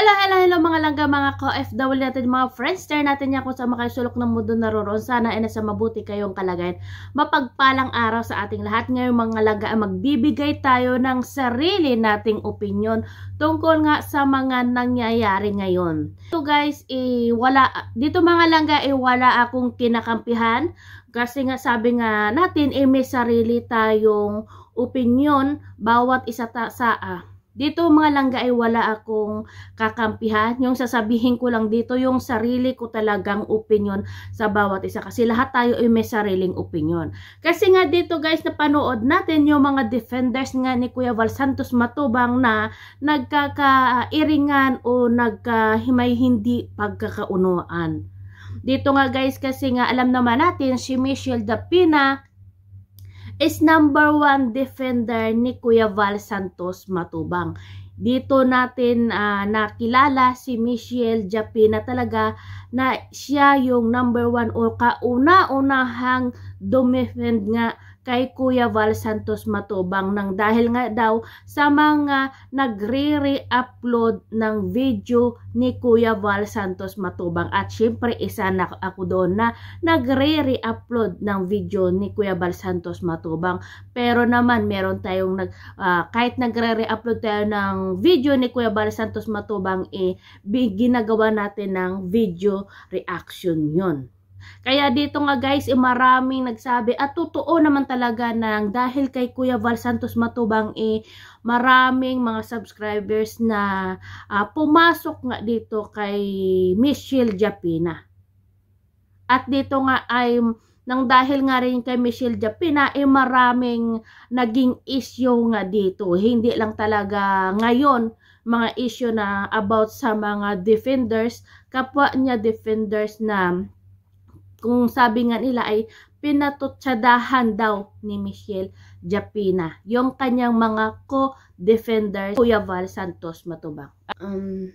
Hello, hello, hello mga langga, mga ka-FW natin, mga friendster natin yan kung sa makisulok ng mundo naroon. Sana ay nasa mabuti kayong kalagayan. Mapagpalang araw sa ating lahat. Ngayon mga langga, magbibigay tayo ng sarili nating opinion tungkol nga sa mga nangyayari ngayon. So guys, eh, wala, dito mga langga, eh, wala akong kinakampihan. Kasi nga sabi nga natin, eh, may sarili tayong opinion bawat isa ta sa... Ah, dito mga langga ay wala akong kakampihan. Yung sasabihin ko lang dito yung sarili ko talagang opinion sa bawat isa. Kasi lahat tayo ay may sariling opinion. Kasi nga dito guys na panood natin yung mga defenders nga ni Kuya Val Santos Matubang na nagkakairingan o nagkahimay hindi pagkakaunuan. Dito nga guys kasi nga alam naman natin si Michelle Dapina is number one defender ni Kuya Val Santos Matubang. Dito natin uh, nakilala si Michelle Japina talaga na siya yung number one o kauna-unahang dumefend nga kay Kuya Val Santos Matubang nang dahil nga daw sa mga nagre-re-upload ng video ni Kuya Val Santos Matubang at syempre isa na ako doon na nagre-re-upload ng video ni Kuya Val Santos Matubang pero naman meron tayong nag uh, kahit nagre-re-upload tayo ng video ni Kuya Val Santos Matubang eh ginagawa natin ng video reaction yon kaya dito nga guys, eh, maraming nagsabi at totoo naman talaga nang dahil kay Kuya Val Santos Matubang eh, maraming mga subscribers na uh, pumasok nga dito kay Michelle Japina. At dito nga ay nang dahil nga rin kay Michelle Japina eh maraming naging issue nga dito. Hindi lang talaga ngayon mga issue na about sa mga defenders, kapwa niya defenders na kung sabi nga nila ay pinatutsadahan daw ni Michelle Japina yung kanyang mga co-defenders Kuya Val Santos Matubang. Um,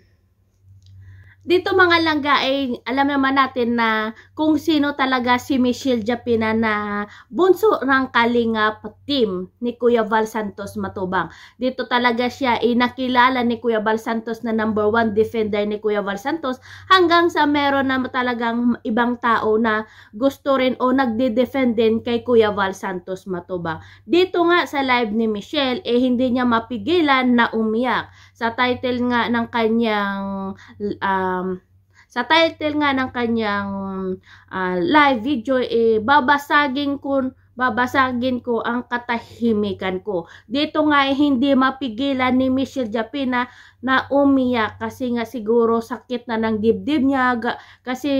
dito mga langga ay alam naman natin na kung sino talaga si Michelle Japina na bunso ng Kalingap team ni Kuya Val Santos Matubang. Dito talaga siya inakilala ni Kuya Val Santos na number one defender ni Kuya Val Santos hanggang sa meron na talagang ibang tao na gusto rin o nagde-defend din kay Kuya Val Santos Matubang. Dito nga sa live ni Michelle eh hindi niya mapigilan na umiyak sa title nga ng kanyang um, sa title nga ng kanyang uh, live video eh babasagin ko babasagin ko ang katahimikan ko. Dito nga eh, hindi mapigilan ni Michelle Japina na umiyak kasi nga siguro sakit na ng dibdib niya kasi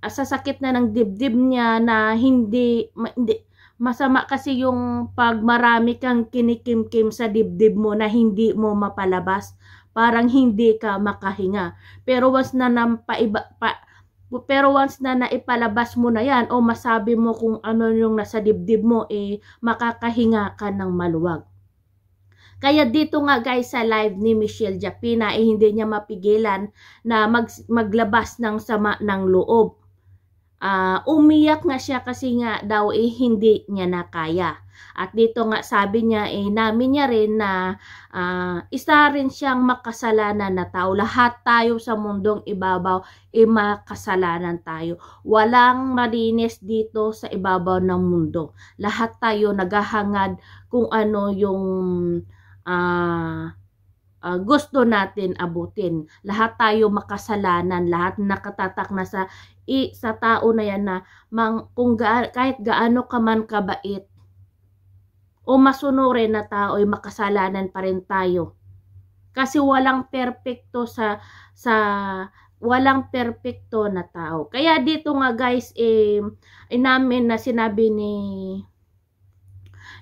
uh, sakit na ng dibdib niya na hindi, ma, hindi masama kasi yung pag marami kang kinikimkim sa dibdib mo na hindi mo mapalabas, parang hindi ka makahinga. Pero once na napaiba, pa, pero once na naipalabas mo na yan o masabi mo kung ano yung nasa dibdib mo, eh makakahinga ka ng maluwag. Kaya dito nga guys sa live ni Michelle Japina, eh hindi niya mapigilan na mag, maglabas ng sama ng loob Uh, umiyak nga siya kasi nga daw eh hindi niya nakaya. At dito nga sabi niya eh namin niya rin na uh, isa rin siyang makasalanan na tao. Lahat tayo sa mundong ibabaw eh makasalanan tayo. Walang malinis dito sa ibabaw ng mundo. Lahat tayo naghahangad kung ano yung uh, uh, gusto natin abutin. Lahat tayo makasalanan, lahat nakatatak na sa i sa tao na yan na mang, kung ga, kahit gaano ka man kabait o masunurin na tao ay makasalanan pa rin tayo. Kasi walang perpekto sa sa walang perpekto na tao. Kaya dito nga guys, eh, inamin na sinabi ni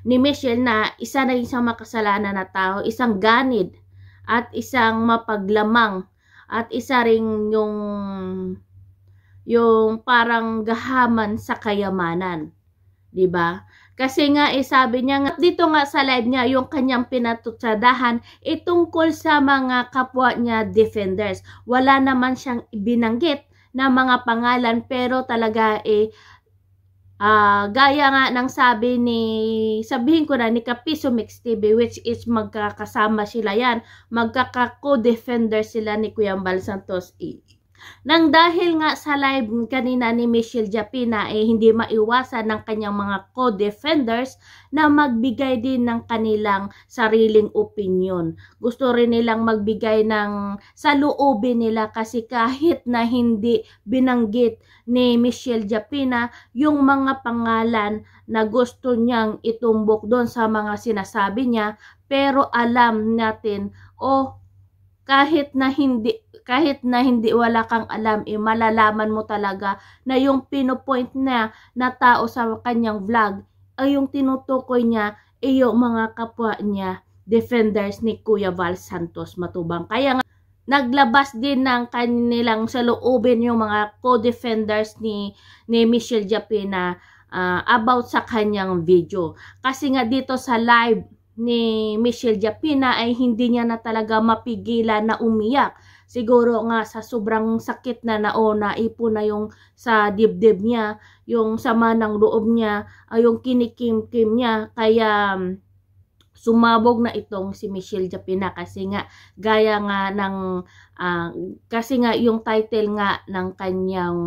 ni Michelle na isa na isang makasalanan na tao, isang ganid at isang mapaglamang at isa ring yung yung parang gahaman sa kayamanan. 'Di ba? Kasi nga eh, sabi niya dito nga sa live niya yung kanyang pinatutsadahan itungkol eh, sa mga kapwa niya defenders. Wala naman siyang binanggit na mga pangalan pero talaga eh uh, gaya nga ng sabi ni sabihin ko na ni Kapiso Mix TV which is magkakasama sila yan magkakako defender sila ni Kuya Bal Santos nang dahil nga sa live kanina ni Michelle Japina ay eh, hindi maiwasan ng kanyang mga co-defenders na magbigay din ng kanilang sariling opinion. Gusto rin nilang magbigay ng saluobin nila kasi kahit na hindi binanggit ni Michelle Japina yung mga pangalan na gusto niyang itumbok doon sa mga sinasabi niya pero alam natin o oh, kahit na hindi kahit na hindi wala kang alam, eh, malalaman mo talaga na yung pinopoint na na tao sa kanyang vlog ay yung tinutukoy niya ay eh, yung mga kapwa niya defenders ni Kuya Val Santos Matubang. Kaya nga, naglabas din ng kanilang saloobin yung mga co-defenders ni, ni Michelle Japina uh, about sa kanyang video. Kasi nga dito sa live ni Michelle Japina ay hindi niya na talaga mapigilan na umiyak siguro nga sa sobrang sakit na nao naipo na yung sa dibdib niya, yung sama ng loob niya, ay ah, yung kinikim-kim niya kaya mm, sumabog na itong si Michelle Japina kasi nga gaya nga ng uh, kasi nga yung title nga ng kanyang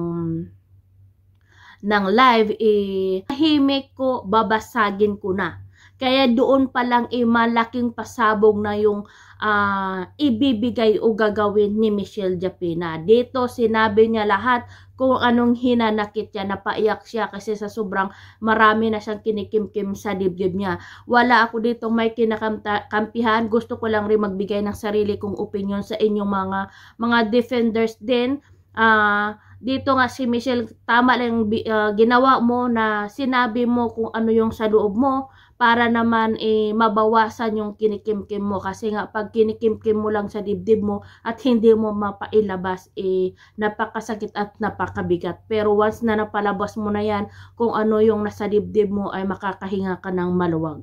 ng live eh himik ko babasagin ko na kaya doon pa lang eh malaking pasabog na yung uh, ibibigay o gagawin ni Michelle Japina. Dito sinabi niya lahat kung anong hinanakit niya, napaiyak siya kasi sa sobrang marami na siyang kinikimkim sa dibdib niya. Wala ako dito may kinakampihan, gusto ko lang rin magbigay ng sarili kong opinion sa inyong mga mga defenders din. Uh, dito nga si Michelle, tama lang uh, ginawa mo na sinabi mo kung ano yung sa loob mo para naman eh, mabawasan yung kinikimkim mo kasi nga pag kinikimkim mo lang sa dibdib mo at hindi mo mapailabas eh napakasakit at napakabigat pero once na napalabas mo na yan kung ano yung nasa dibdib mo ay makakahinga ka ng maluwag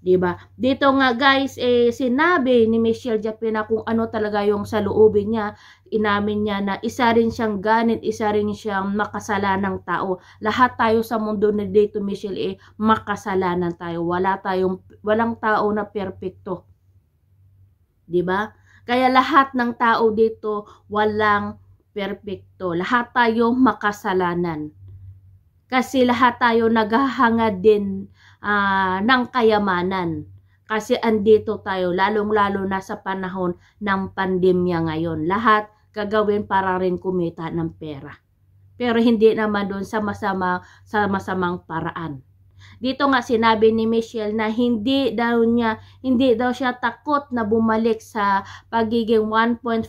'di Dito nga guys, eh sinabi ni Michelle Japina kung ano talaga yung saloobin niya. Inamin niya na isa rin siyang ganit, isa rin siyang makasalanang tao. Lahat tayo sa mundo ni dito Michelle eh makasalanan tayo. Wala tayong walang tao na perpekto. 'Di ba? Kaya lahat ng tao dito walang perpekto. Lahat tayo makasalanan. Kasi lahat tayo naghahangad din uh, ng kayamanan. Kasi andito tayo, lalong-lalo na sa panahon ng pandemya ngayon. Lahat gagawin para rin kumita ng pera. Pero hindi naman doon sa, masama, sa masamang paraan. Dito nga sinabi ni Michelle na hindi daw niya, hindi daw siya takot na bumalik sa pagiging 1.5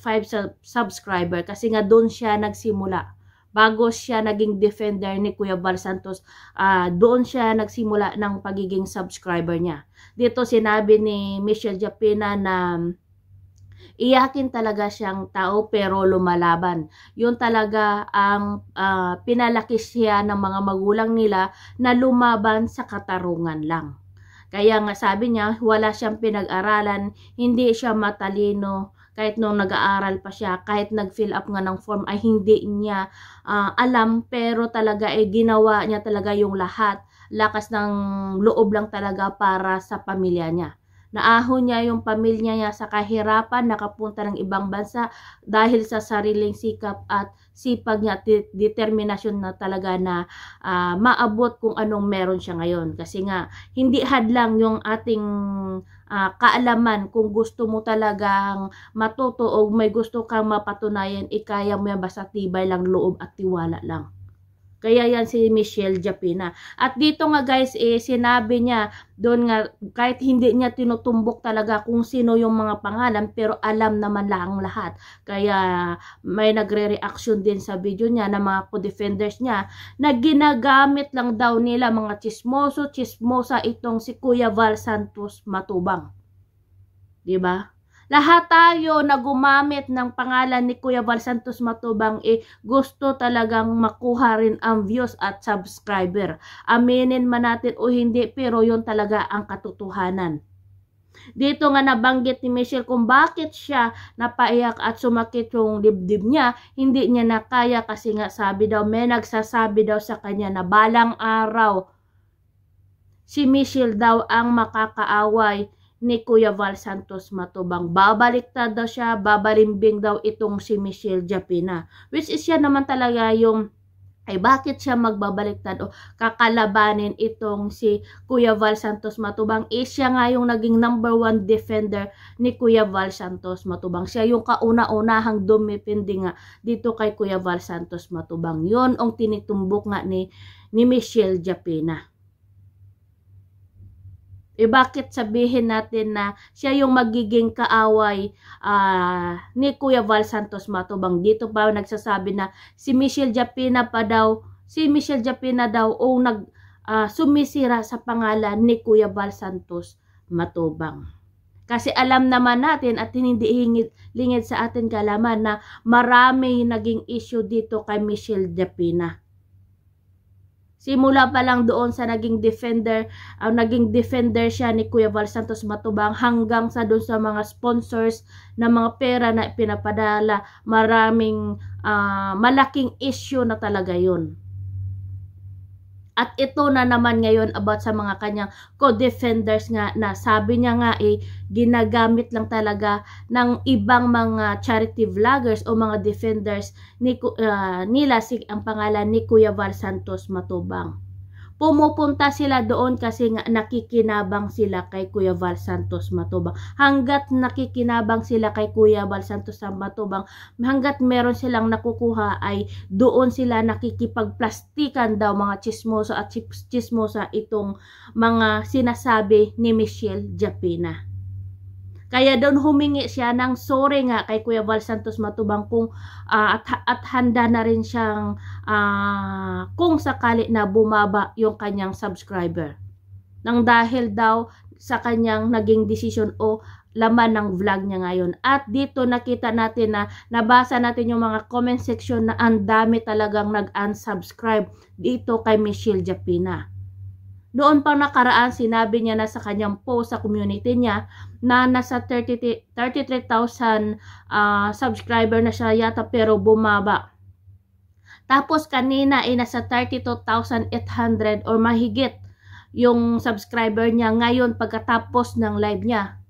subscriber kasi nga doon siya nagsimula bago siya naging defender ni Kuya Val Santos, uh, doon siya nagsimula ng pagiging subscriber niya. Dito sinabi ni Michelle Japina na mm, iyakin talaga siyang tao pero lumalaban. Yun talaga ang uh, pinalaki siya ng mga magulang nila na lumaban sa katarungan lang. Kaya nga sabi niya, wala siyang pinag-aralan, hindi siya matalino, kahit nung nag-aaral pa siya, kahit nag-fill up nga ng form ay hindi niya uh, alam pero talaga ay eh, ginawa niya talaga yung lahat. Lakas ng loob lang talaga para sa pamilya niya. Naahon niya yung pamilya niya sa kahirapan, nakapunta ng ibang bansa dahil sa sariling sikap at sipag niya determinasyon na talaga na uh, maabot kung anong meron siya ngayon. Kasi nga, hindi hadlang yung ating uh, kaalaman kung gusto mo talagang matuto o may gusto kang mapatunayan, ikaya mo yan basta tibay lang loob at tiwala lang. Kaya yan si Michelle Japina. At dito nga guys, eh, sinabi niya doon nga kahit hindi niya tinutumbok talaga kung sino yung mga pangalan pero alam naman lang lahat. Kaya may nagre-reaction din sa video niya ng mga co-defenders niya na ginagamit lang daw nila mga chismoso, chismosa itong si Kuya Val Santos Matubang. 'Di ba? Lahat tayo na gumamit ng pangalan ni Kuya Val Santos Matubang eh, gusto talagang makuha rin ang views at subscriber. Aminin man natin o hindi pero yon talaga ang katotohanan. Dito nga nabanggit ni Michelle kung bakit siya napaiyak at sumakit yung dibdib niya, hindi niya nakaya kasi nga sabi daw, may nagsasabi daw sa kanya na balang araw si Michelle daw ang makakaaway ni Kuya Val Santos Matubang. Babaliktad daw siya, babalimbing daw itong si Michelle Japina. Which is siya naman talaga yung ay bakit siya magbabaliktad o kakalabanin itong si Kuya Val Santos Matubang is eh, siya nga yung naging number one defender ni Kuya Val Santos Matubang. Siya yung kauna-unahang dumipindi nga dito kay Kuya Val Santos Matubang. Yun ang tinitumbok nga ni, ni Michelle Japina. Eh bakit sabihin natin na siya yung magiging kaaway uh, ni Kuya Val Santos Matubang? Dito pa nagsasabi na si Michelle Japina pa daw, si Michelle Japina daw o nag uh, sumisira sa pangalan ni Kuya Val Santos Matubang. Kasi alam naman natin at hindi hingit, lingid sa atin kalaman na marami naging issue dito kay Michelle Japina. Simula pa lang doon sa naging defender, uh, naging defender siya ni Kuya Val Santos Matubang hanggang sa doon sa mga sponsors na mga pera na pinapadala. Maraming uh, malaking issue na talaga 'yon. At ito na naman ngayon about sa mga kanyang co-defenders nga na sabi niya nga eh, ginagamit lang talaga ng ibang mga charity vloggers o mga defenders ni, uh, nila si, ang pangalan ni Kuya Val Santos Matubang pumupunta sila doon kasi nga nakikinabang sila kay Kuya Val Santos Matubang. Hanggat nakikinabang sila kay Kuya Val Santos Matubang, hanggat meron silang nakukuha ay doon sila nakikipagplastikan daw mga chismoso at chismosa itong mga sinasabi ni Michelle Japina. Kaya doon humingi siya ng sorry nga kay Kuya Val Santos Matubang kung uh, at, at handa na rin siyang uh, kung sakali na bumaba yung kanyang subscriber. Nang dahil daw sa kanyang naging decision o laman ng vlog niya ngayon. At dito nakita natin na nabasa natin yung mga comment section na ang dami talagang nag-unsubscribe dito kay Michelle Japina. Noon pang nakaraan, sinabi niya na sa kanyang post sa community niya na nasa 33,000 uh, ah, subscriber na siya yata pero bumaba. Tapos kanina ay nasa 32,800 or mahigit yung subscriber niya ngayon pagkatapos ng live niya.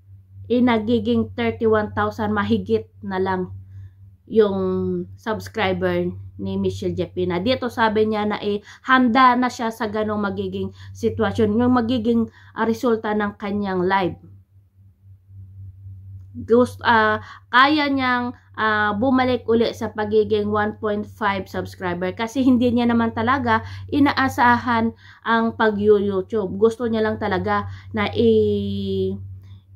Eh nagiging 31,000 mahigit na lang yung subscriber ni Michelle Japina. Dito sabi niya na eh, handa na siya sa ganong magiging sitwasyon, yung magiging uh, resulta ng kanyang live. Gusto, uh, ah, kaya niyang uh, bumalik uli sa pagiging 1.5 subscriber kasi hindi niya naman talaga inaasahan ang pag-YouTube. Gusto niya lang talaga na i- eh,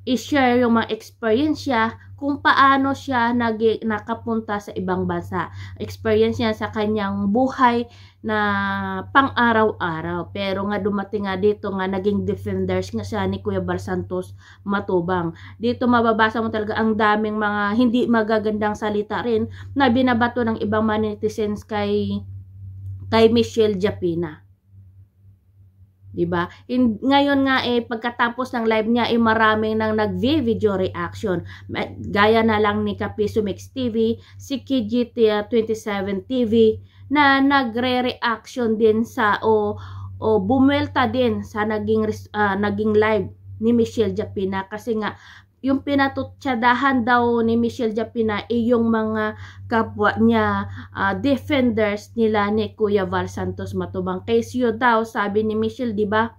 i-share yung mga experience niya kung paano siya nag nakapunta sa ibang bansa. Experience niya sa kanyang buhay na pang-araw-araw. Pero nga dumating nga dito nga naging defenders nga siya ni Kuya Bar Matubang. Dito mababasa mo talaga ang daming mga hindi magagandang salita rin na binabato ng ibang manitizens kay kay Michelle Japina. 'di ba? Ngayon nga eh pagkatapos ng live niya eh maraming nang nag-video reaction. Gaya na lang ni Kapiso Mix TV, si KGT 27 TV na nagre-reaction din sa o o bumwelta din sa naging uh, naging live ni Michelle Japina kasi nga yung pinatutsadahan daw ni Michelle Japina ay yung mga kapwa niya uh, defenders nila ni Kuya Val Santos Matubang. Kesyo daw sabi ni Michelle, di ba?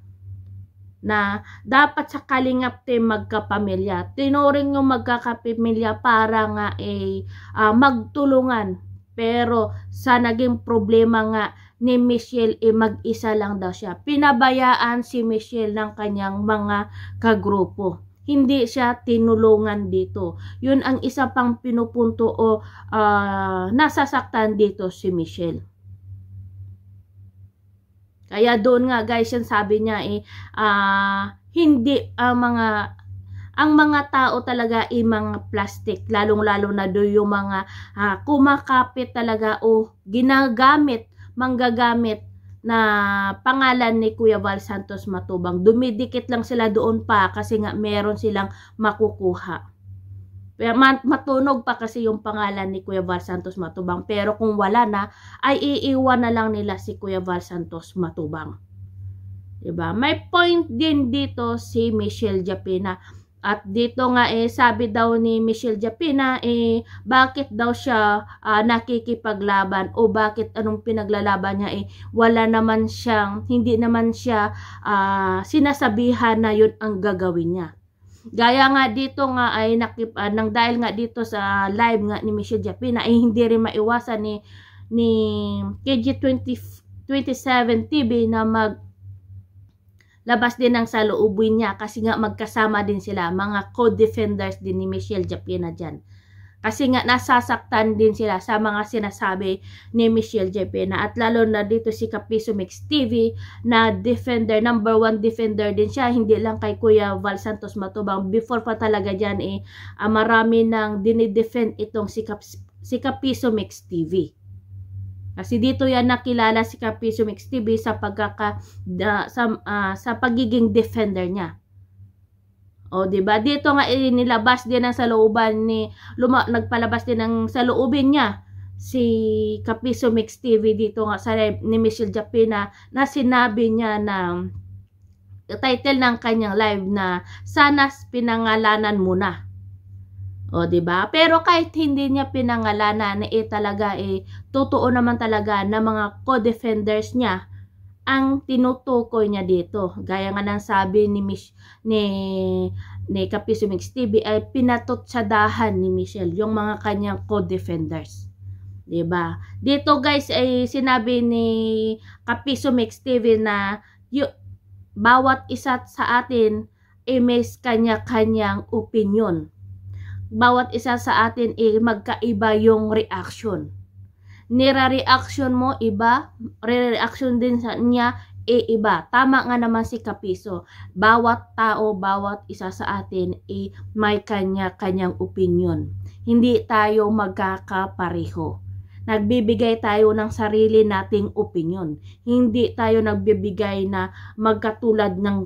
na dapat sa kalingap team magkapamilya. Tinuring yung magkakapamilya para nga eh, uh, magtulungan. Pero sa naging problema nga ni Michelle eh mag-isa lang daw siya. Pinabayaan si Michelle ng kanyang mga kagrupo hindi siya tinulungan dito. Yun ang isa pang pinupunto o uh, nasasaktan dito si Michelle. Kaya doon nga guys, yan sabi niya eh, uh, hindi uh, mga ang mga tao talaga ay mga plastic, lalong-lalo na do yung mga uh, kumakapit talaga o ginagamit, manggagamit na pangalan ni Kuya Val Santos Matubang. Dumidikit lang sila doon pa kasi nga meron silang makukuha. matunog pa kasi yung pangalan ni Kuya Val Santos Matubang. Pero kung wala na, ay iiwan na lang nila si Kuya Val Santos Matubang. Diba? May point din dito si Michelle Japina at dito nga eh sabi daw ni Michelle Japina eh bakit daw siya uh, nakikipaglaban o bakit anong pinaglalaban niya eh wala naman siyang hindi naman siya uh, sinasabihan na yun ang gagawin niya. Gaya nga dito nga ay nakip uh, nang dahil nga dito sa live nga ni Michelle Japina eh, hindi rin maiwasan ni ni KG20 27 TV na mag labas din ang saluubuin niya kasi nga magkasama din sila, mga co-defenders din ni Michelle Japina dyan. Kasi nga nasasaktan din sila sa mga sinasabi ni Michelle Japina at lalo na dito si Kapiso Mix TV na defender, number one defender din siya, hindi lang kay Kuya Val Santos Matubang. Before pa talaga dyan eh, ah, marami nang dinidefend itong si, Kap si Kapiso Mix TV. Kasi dito yan nakilala si Capicio Mix TV sa pagkaka uh, sa, uh, sa pagiging defender niya. O di ba? Dito nga inilabas eh, din ng salooban ni luma, nagpalabas din ng saloobin niya si Capiso Mix TV dito nga sa ni Michelle Japina na sinabi niya na title ng kanyang live na sana pinangalanan mo na o, ba diba? Pero kahit hindi niya pinangalanan, eh talaga eh, totoo naman talaga na mga co-defenders niya ang tinutukoy niya dito. Gaya nga ng sabi ni Mich ni ni Kapisumix TV ay pinatutsadahan ni Michelle yung mga kanyang co-defenders. 'Di ba? Dito guys ay sinabi ni Kapisumix TV na bawat isa sa atin ay eh, may kanya-kanyang opinion bawat isa sa atin eh, magkaiba yung reaction. Nira-reaction mo iba, re-reaction din sa niya e eh, iba. Tama nga naman si Kapiso. Bawat tao, bawat isa sa atin ay eh, may kanya-kanyang opinion. Hindi tayo magkakapareho. Nagbibigay tayo ng sarili nating opinion. Hindi tayo nagbibigay na magkatulad ng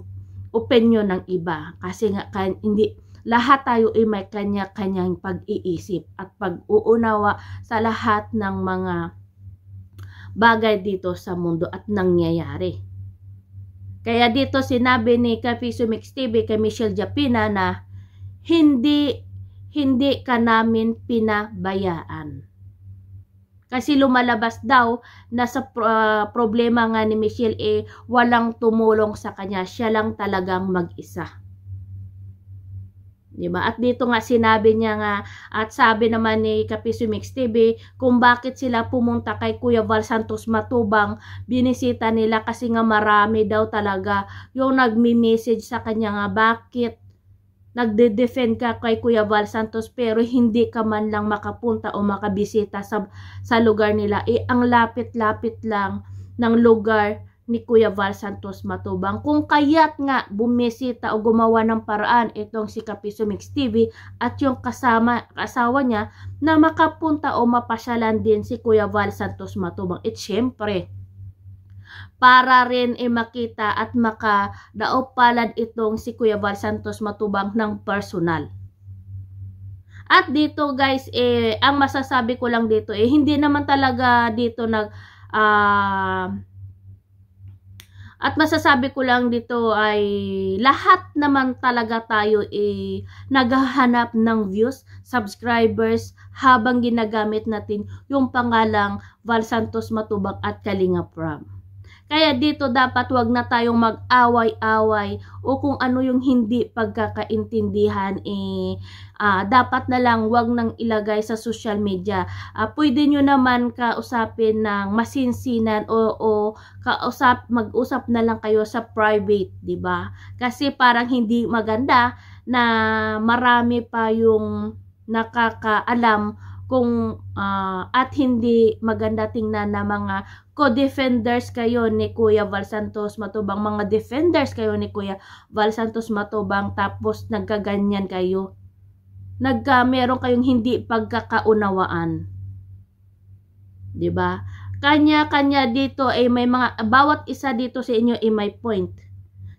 opinion ng iba kasi nga kan, hindi lahat tayo ay may kanya-kanyang pag-iisip at pag-uunawa sa lahat ng mga bagay dito sa mundo at nangyayari. Kaya dito sinabi ni Kapiso Mix TV kay Michelle Japina na hindi hindi ka namin pinabayaan. Kasi lumalabas daw na sa uh, problema nga ni Michelle eh, walang tumulong sa kanya. Siya lang talagang mag-isa. Diba? At dito nga sinabi niya nga at sabi naman ni Kapiso Mix TV kung bakit sila pumunta kay Kuya Val Santos Matubang, binisita nila kasi nga marami daw talaga yung nagme-message sa kanya nga bakit nagde-defend ka kay Kuya Val Santos pero hindi ka man lang makapunta o makabisita sa sa lugar nila. Eh ang lapit-lapit lang ng lugar ni Kuya Val Santos Matubang. Kung kaya't nga bumisita o gumawa ng paraan itong si Kapiso Mix TV at yung kasama, kasawa niya na makapunta o mapasyalan din si Kuya Val Santos Matubang. At syempre, para rin e makita at makadaopalad itong si Kuya Val Santos Matubang ng personal. At dito guys, eh, ang masasabi ko lang dito, eh, hindi naman talaga dito nag... Uh, at masasabi ko lang dito ay lahat naman talaga tayo ay eh, naghahanap ng views, subscribers habang ginagamit natin yung pangalang Val Santos Matubang at Kalinga Pram. Kaya dito dapat wag na tayong mag-away-away o kung ano yung hindi pagkakaintindihan eh uh, dapat na lang wag nang ilagay sa social media. Uh, pwede niyo naman kausapin ng masinsinan o, o kausap mag-usap na lang kayo sa private, 'di ba? Kasi parang hindi maganda na marami pa yung nakakaalam kung uh, at hindi maganda tingnan na mga co-defenders kayo ni Kuya Val Santos Matubang, mga defenders kayo ni Kuya Val Santos Matubang tapos nagkaganyan kayo. Nagka ah, meron kayong hindi pagkakaunawaan. 'Di ba? Kanya-kanya dito ay may mga bawat isa dito sa inyo ay may point.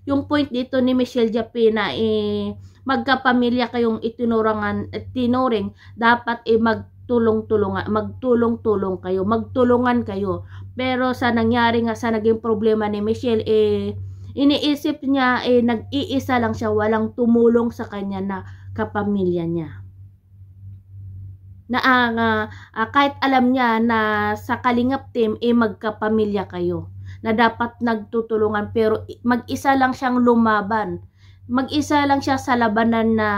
Yung point dito ni Michelle Japina eh magkapamilya kayong itinurangan at tinuring dapat ay eh, mag tulong-tulungan, magtulong-tulong kayo, magtulungan kayo. Pero sa nangyari nga sa naging problema ni Michelle, eh, iniisip niya, eh, nag-iisa lang siya, walang tumulong sa kanya na kapamilya niya. Na ang, ah, uh, ah, uh, kahit alam niya na sa Kalingap Team, eh, magkapamilya kayo. Na dapat nagtutulungan, pero mag-isa lang siyang lumaban mag-isa lang siya sa labanan na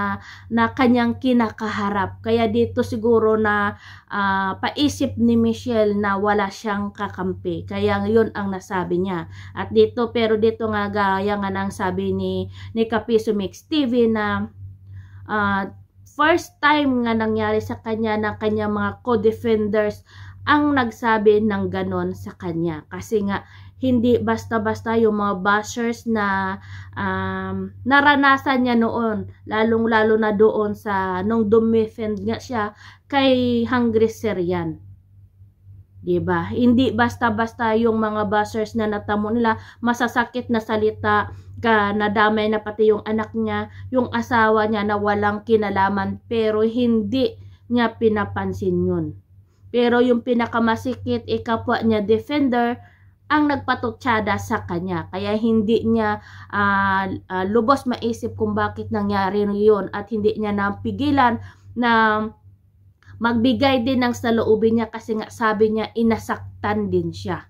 na kanyang kinakaharap. Kaya dito siguro na uh, paisip ni Michelle na wala siyang kakampi. Kaya yun ang nasabi niya. At dito pero dito nga gaya nga ng sabi ni ni Kapiso Mix TV na uh, first time nga nangyari sa kanya na kanya mga co-defenders ang nagsabi ng ganon sa kanya. Kasi nga, hindi basta-basta yung mga bashers na um, naranasan niya noon, lalong-lalo na doon sa nung dumifend nga siya kay Hungry Serian. 'Di ba? Hindi basta-basta yung mga bashers na natamo nila masasakit na salita ka nadamay na pati yung anak niya, yung asawa niya na walang kinalaman pero hindi niya pinapansin yun. Pero yung pinakamasikit ikapwa niya defender ang nagpatutsada sa kanya. Kaya hindi niya uh, uh, lubos maisip kung bakit nangyari yun at hindi niya napigilan na magbigay din ng saloobin niya kasi nga sabi niya inasaktan din siya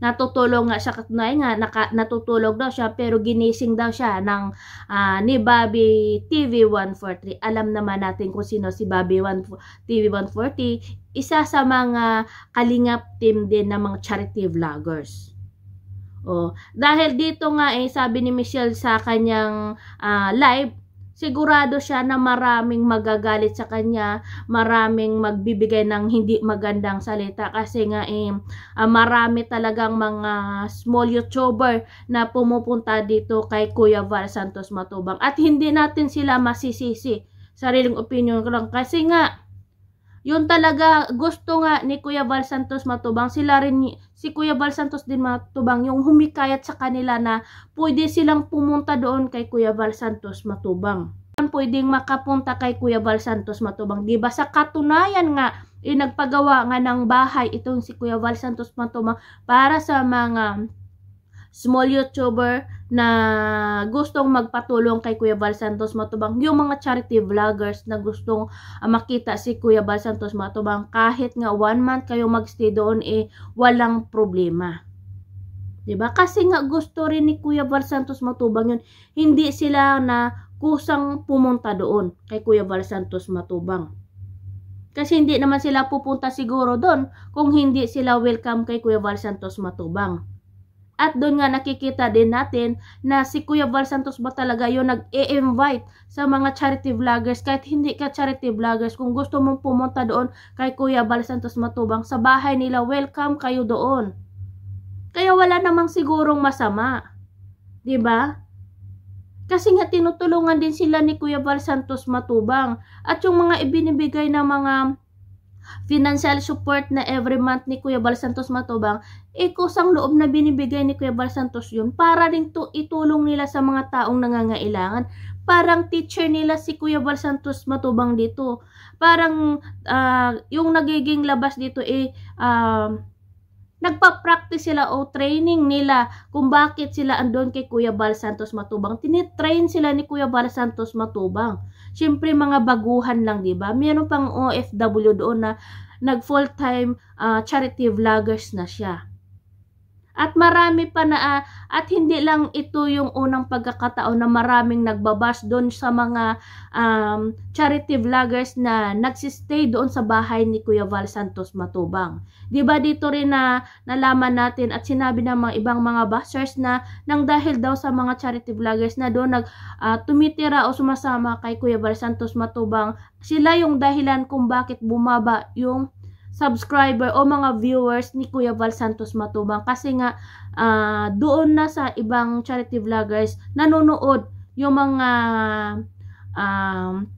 natutulog nga siya katunay nga naka, natutulog daw siya pero ginising daw siya ng uh, ni Bobby TV 143 alam naman natin kung sino si Bobby 1, TV 140 isa sa mga kalingap team din ng mga charity vloggers Oh, dahil dito nga eh sabi ni Michelle sa kanyang uh, live sigurado siya na maraming magagalit sa kanya, maraming magbibigay ng hindi magandang salita kasi nga eh, ah, marami talagang mga small YouTuber na pumupunta dito kay Kuya Val Santos Matubang at hindi natin sila masisisi sariling opinion ko lang kasi nga yun talaga, gusto nga ni Kuya Bal Santos Matubang, sila rin, si Kuya Bal Santos din Matubang, yung humikayat sa kanila na pwede silang pumunta doon kay Kuya Bal Santos Matubang. Pwedeng makapunta kay Kuya Bal Santos Matubang. Diba sa katunayan nga, inagpagawa eh, nga ng bahay itong si Kuya Val Santos Matubang para sa mga small YouTuber na gustong magpatulong kay Kuya Val Santos Matubang, yung mga charity vloggers na gustong ah, makita si Kuya Val Santos Matubang, kahit nga one month kayo magstay doon, eh, walang problema. 'di ba? Kasi nga gusto rin ni Kuya Val Santos Matubang 'yun. Hindi sila na kusang pumunta doon kay Kuya Val Santos Matubang. Kasi hindi naman sila pupunta siguro doon kung hindi sila welcome kay Kuya Val Santos Matubang. At doon nga nakikita din natin na si Kuya Val Santos ba talaga yung nag-e-invite sa mga charity vloggers kahit hindi ka charity vloggers. Kung gusto mong pumunta doon kay Kuya Val Santos Matubang sa bahay nila, welcome kayo doon. Kaya wala namang sigurong masama. 'Di ba? Kasi nga tinutulungan din sila ni Kuya Val Santos Matubang at yung mga ibinibigay ng mga financial support na every month ni Kuya Bal Santos Matubang, ikusang eh, loob na binibigay ni Kuya Bal Santos yun para rin to itulong nila sa mga taong nangangailangan. Parang teacher nila si Kuya Bal Santos Matubang dito. Parang uh, yung nagiging labas dito eh uh, nagpa-practice sila o training nila kung bakit sila andon kay Kuya Bal Santos Matubang. Tinitrain sila ni Kuya Bal Santos Matubang syempre mga baguhan lang, 'di ba? Meron pang OFW doon na nag full-time uh, ah, charity vloggers na siya. At marami pa na uh, at hindi lang ito yung unang pagkakataon na maraming nagbabas doon sa mga um, charity vloggers na nagsistay doon sa bahay ni Kuya Val Santos Matubang. 'Di ba dito rin na nalaman natin at sinabi ng mga ibang mga bashers na nang dahil daw sa mga charity vloggers na doon nag uh, tumitira o sumasama kay Kuya Val Santos Matubang, sila yung dahilan kung bakit bumaba yung subscriber o mga viewers ni Kuya Val Santos Matubang kasi nga uh, doon na sa ibang charity vloggers nanonood yung mga um,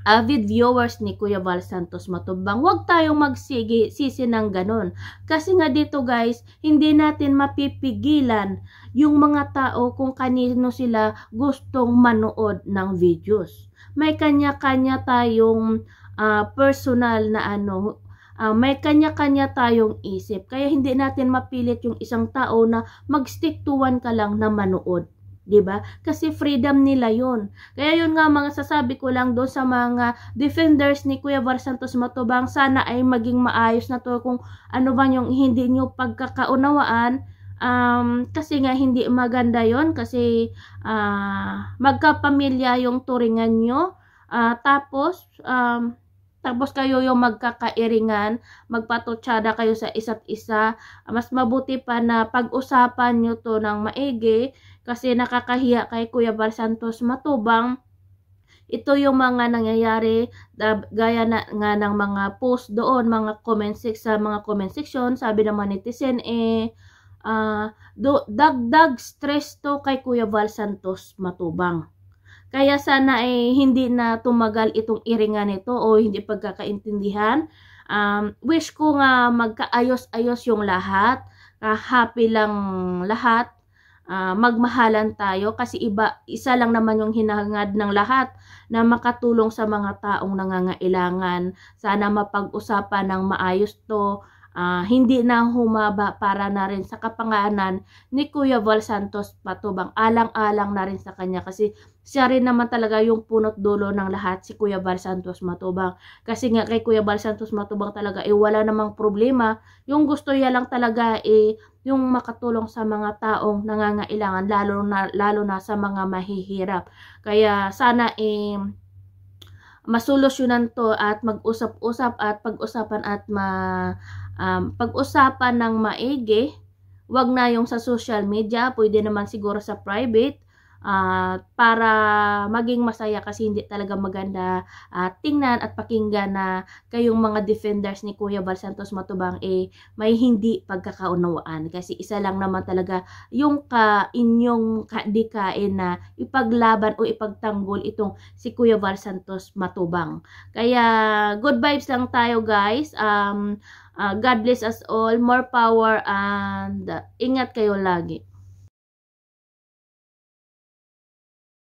avid viewers ni Kuya Val Santos Matubang. Huwag tayong magsigi sisi ng ganun. Kasi nga dito guys, hindi natin mapipigilan yung mga tao kung kanino sila gustong manood ng videos. May kanya-kanya tayong uh, personal na ano uh, may kanya-kanya tayong isip. Kaya hindi natin mapilit yung isang tao na mag-stick to one ka lang na manood. 'di ba? Kasi freedom nila 'yon. Kaya 'yon nga mga sasabi ko lang doon sa mga defenders ni Kuya Var Santos Matubang, sana ay maging maayos na 'to kung ano ba yung hindi niyo pagkakaunawaan. Um, kasi nga hindi maganda 'yon kasi uh, magkapamilya yung turingan nyo. Uh, tapos um, tapos kayo yung magkakairingan, magpatutsada kayo sa isa't isa. Mas mabuti pa na pag-usapan nyo to ng maigi kasi nakakahiya kay Kuya Bar Santos matubang. Ito yung mga nangyayari gaya na, nga ng mga post doon, mga comment sa mga comment section, sabi naman mga netizen eh, uh, dagdag stress to kay Kuya Val Santos matubang. Kaya sana ay eh, hindi na tumagal itong iringan nito o hindi pagkakaintindihan. Um, wish ko nga magkaayos-ayos yung lahat. happy lang lahat. Uh, magmahalan tayo kasi iba, isa lang naman yung hinahangad ng lahat na makatulong sa mga taong nangangailangan. Sana mapag-usapan ng maayos to Ah, hindi na humaba para na rin sa kapanganan ni Kuya Val Santos Patubang. Alang-alang na rin sa kanya kasi siya rin naman talaga yung punot dulo ng lahat si Kuya Val Santos Matubang. Kasi nga kay Kuya Val Santos Matubang talaga eh wala namang problema. Yung gusto niya lang talaga eh yung makatulong sa mga taong nangangailangan lalo na, lalo na sa mga mahihirap. Kaya sana eh masolusyonan to at mag-usap-usap at pag-usapan at ma um, pag-usapan ng maigi. Wag na yung sa social media, pwede naman siguro sa private uh, para maging masaya kasi hindi talaga maganda uh, tingnan at pakinggan na kayong mga defenders ni Kuya Bal Santos Matubang eh may hindi pagkakaunawaan kasi isa lang naman talaga yung ka inyong kadikain na ipaglaban o ipagtanggol itong si Kuya Bal Santos Matubang. Kaya good vibes lang tayo guys. Um, Uh, God bless us all. More power and uh, ingat kayo lagi.